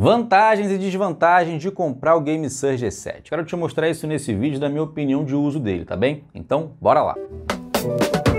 Vantagens e desvantagens de comprar o Game G7. Quero te mostrar isso nesse vídeo da minha opinião de uso dele, tá bem? Então, bora lá! Música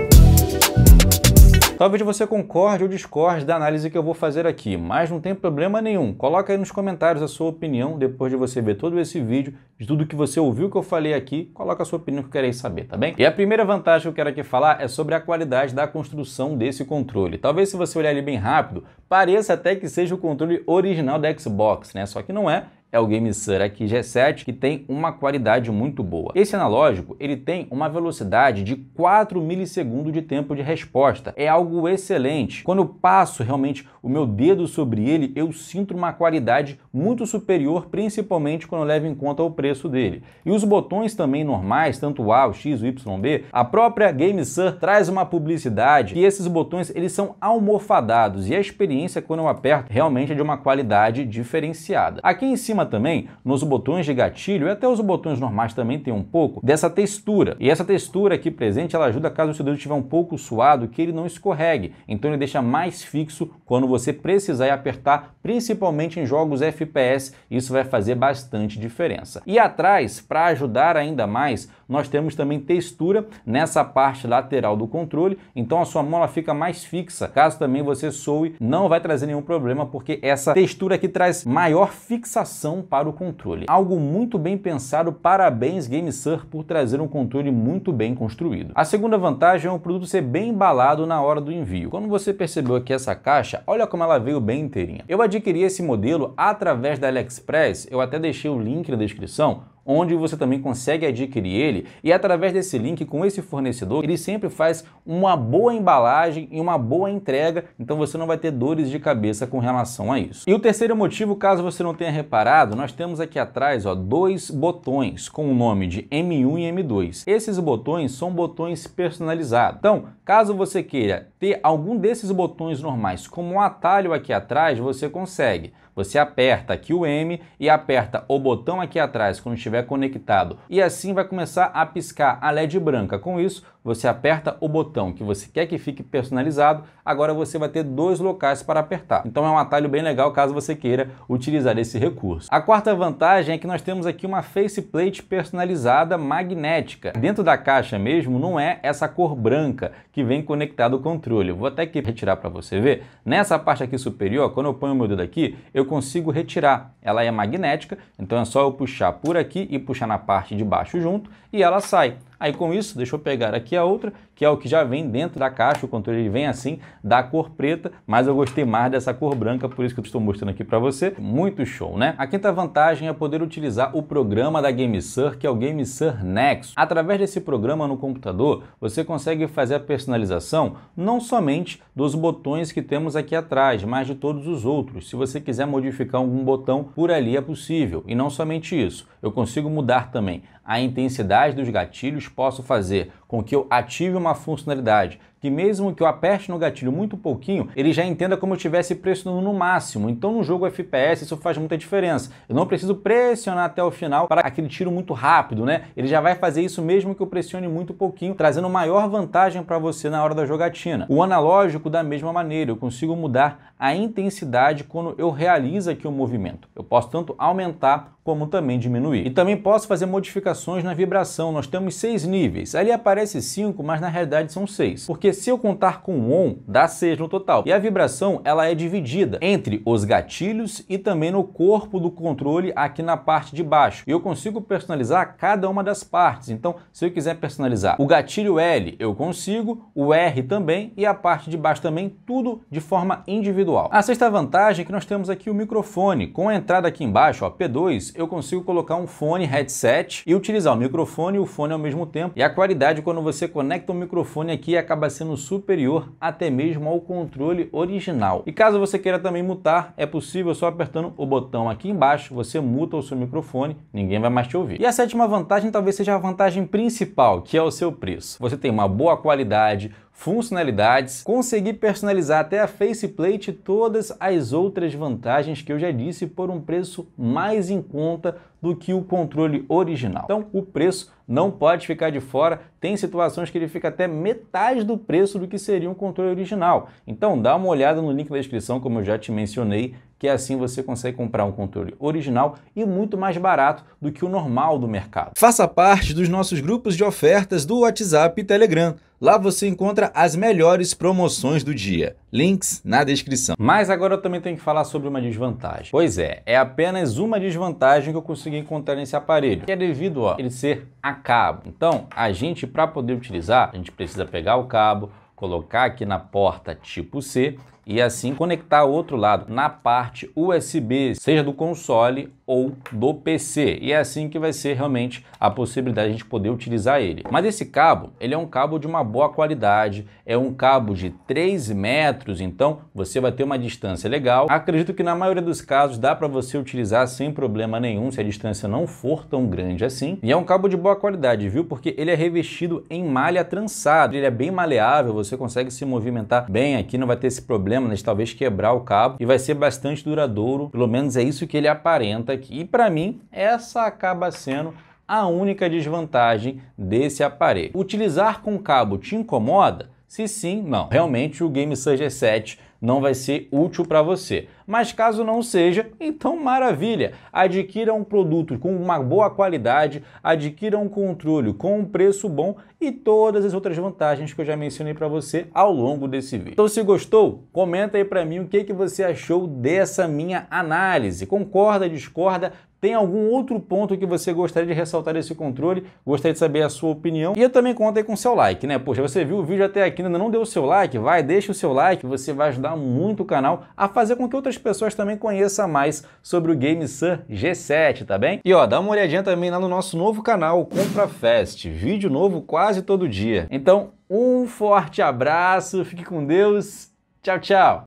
Talvez você concorde ou discorde da análise que eu vou fazer aqui, mas não tem problema nenhum. Coloca aí nos comentários a sua opinião depois de você ver todo esse vídeo, de tudo que você ouviu que eu falei aqui, coloca a sua opinião que eu quero saber, tá bem? E a primeira vantagem que eu quero aqui falar é sobre a qualidade da construção desse controle. Talvez se você olhar ele bem rápido, pareça até que seja o controle original da Xbox, né? Só que não é, é o GameSir aqui G7, que tem uma qualidade muito boa. Esse analógico, ele tem uma velocidade de 4 milissegundos de tempo de resposta. É algo excelente. Quando eu passo realmente o meu dedo sobre ele, eu sinto uma qualidade muito superior, principalmente quando eu levo em conta o preço dele. E os botões também normais, tanto o A, o X, o Y, B, a própria GameSir traz uma publicidade que esses botões, eles são almofadados e a experiência quando eu aperto realmente é de uma qualidade diferenciada. Aqui em cima cima também, nos botões de gatilho e até os botões normais também tem um pouco dessa textura. E essa textura aqui presente, ela ajuda caso o seu dedo estiver um pouco suado, que ele não escorregue. Então ele deixa mais fixo quando você precisar apertar, principalmente em jogos FPS, isso vai fazer bastante diferença. E atrás, para ajudar ainda mais, nós temos também textura nessa parte lateral do controle, então a sua mão ela fica mais fixa. Caso também você soe, não vai trazer nenhum problema, porque essa textura aqui traz maior fixação para o controle. Algo muito bem pensado, parabéns GameSir por trazer um controle muito bem construído. A segunda vantagem é o produto ser bem embalado na hora do envio. Quando você percebeu aqui essa caixa, olha como ela veio bem inteirinha. Eu adquiri esse modelo através da AliExpress, eu até deixei o link na descrição, onde você também consegue adquirir ele e através desse link com esse fornecedor, ele sempre faz uma boa embalagem e uma boa entrega, então você não vai ter dores de cabeça com relação a isso. E o terceiro motivo, caso você não tenha reparado, nós temos aqui atrás ó, dois botões com o nome de M1 e M2. Esses botões são botões personalizados. Então, caso você queira ter algum desses botões normais como um atalho aqui atrás, você consegue. Você aperta aqui o M e aperta o botão aqui atrás quando estiver conectado e assim vai começar a piscar a LED branca. Com isso, você aperta o botão que você quer que fique personalizado, agora você vai ter dois locais para apertar. Então é um atalho bem legal caso você queira utilizar esse recurso. A quarta vantagem é que nós temos aqui uma faceplate personalizada magnética. Dentro da caixa mesmo não é essa cor branca que vem conectado ao controle. Eu vou até que retirar para você ver. Nessa parte aqui superior, quando eu ponho o meu dedo aqui, eu consigo retirar. Ela é magnética, então é só eu puxar por aqui e puxar na parte de baixo junto e ela sai. Aí com isso, deixa eu pegar aqui a outra, que é o que já vem dentro da caixa, o controle vem assim, da cor preta, mas eu gostei mais dessa cor branca, por isso que eu estou mostrando aqui para você. Muito show, né? A quinta vantagem é poder utilizar o programa da GameSir, que é o GameSir Nexus. Através desse programa no computador, você consegue fazer a personalização não somente dos botões que temos aqui atrás, mas de todos os outros. Se você quiser modificar algum botão, por ali é possível. E não somente isso, eu consigo mudar também a intensidade dos gatilhos possa fazer com que eu ative uma funcionalidade que mesmo que eu aperte no gatilho muito pouquinho, ele já entenda como eu tivesse pressionando no máximo. Então no jogo FPS isso faz muita diferença. Eu não preciso pressionar até o final para aquele tiro muito rápido, né? Ele já vai fazer isso mesmo que eu pressione muito pouquinho, trazendo maior vantagem para você na hora da jogatina. O analógico da mesma maneira, eu consigo mudar a intensidade quando eu realizo aqui o movimento. Eu posso tanto aumentar como também diminuir. E também posso fazer modificações na vibração. Nós temos seis níveis. Ali aparece cinco, mas na realidade são seis, porque se eu contar com um on, dá 6 no total. E a vibração ela é dividida entre os gatilhos e também no corpo do controle aqui na parte de baixo. E eu consigo personalizar cada uma das partes. Então, se eu quiser personalizar o gatilho L, eu consigo, o R também e a parte de baixo também, tudo de forma individual. A sexta vantagem é que nós temos aqui o microfone. Com a entrada aqui embaixo, ó, P2, eu consigo colocar um fone headset e utilizar o microfone e o fone ao mesmo tempo. E a qualidade quando você conecta o microfone aqui acaba sendo sendo superior, até mesmo ao controle original. E caso você queira também mutar, é possível só apertando o botão aqui embaixo, você muta o seu microfone, ninguém vai mais te ouvir. E a sétima vantagem talvez seja a vantagem principal, que é o seu preço. Você tem uma boa qualidade, funcionalidades, consegui personalizar até a faceplate e todas as outras vantagens que eu já disse por um preço mais em conta do que o controle original. Então, o preço não pode ficar de fora. Tem situações que ele fica até metade do preço do que seria um controle original. Então, dá uma olhada no link da descrição, como eu já te mencionei, que assim você consegue comprar um controle original e muito mais barato do que o normal do mercado. Faça parte dos nossos grupos de ofertas do WhatsApp e Telegram. Lá você encontra as melhores promoções do dia. Links na descrição. Mas agora eu também tenho que falar sobre uma desvantagem. Pois é, é apenas uma desvantagem que eu consegui encontrar nesse aparelho, que é devido a ele ser a cabo. Então, a gente, para poder utilizar, a gente precisa pegar o cabo, colocar aqui na porta tipo C e assim conectar outro lado na parte USB, seja do console ou do PC. E é assim que vai ser realmente a possibilidade de a gente poder utilizar ele. Mas esse cabo, ele é um cabo de uma boa qualidade, é um cabo de 3 metros, então você vai ter uma distância legal. Acredito que na maioria dos casos dá para você utilizar sem problema nenhum, se a distância não for tão grande assim. E é um cabo de boa qualidade, viu? Porque ele é revestido em malha trançada, ele é bem maleável, você consegue se movimentar bem aqui, não vai ter esse problema problema, né, de talvez quebrar o cabo e vai ser bastante duradouro, pelo menos é isso que ele aparenta aqui. E para mim, essa acaba sendo a única desvantagem desse aparelho. Utilizar com cabo te incomoda? Se sim, não. Realmente o Game Surge 7 não vai ser útil para você. Mas caso não seja, então maravilha! Adquira um produto com uma boa qualidade, adquira um controle com um preço bom e todas as outras vantagens que eu já mencionei para você ao longo desse vídeo. Então se gostou, comenta aí para mim o que, que você achou dessa minha análise. Concorda, discorda? Tem algum outro ponto que você gostaria de ressaltar esse controle? Gostaria de saber a sua opinião. E eu também conto aí com seu like, né? Poxa, você viu o vídeo até aqui, ainda não deu o seu like? Vai, deixa o seu like, você vai ajudar muito o canal a fazer com que outras pessoas também conheçam mais sobre o GameSun G7, tá bem? E ó, dá uma olhadinha também lá no nosso novo canal, Compra Fest. Vídeo novo quase todo dia. Então, um forte abraço, fique com Deus, tchau, tchau!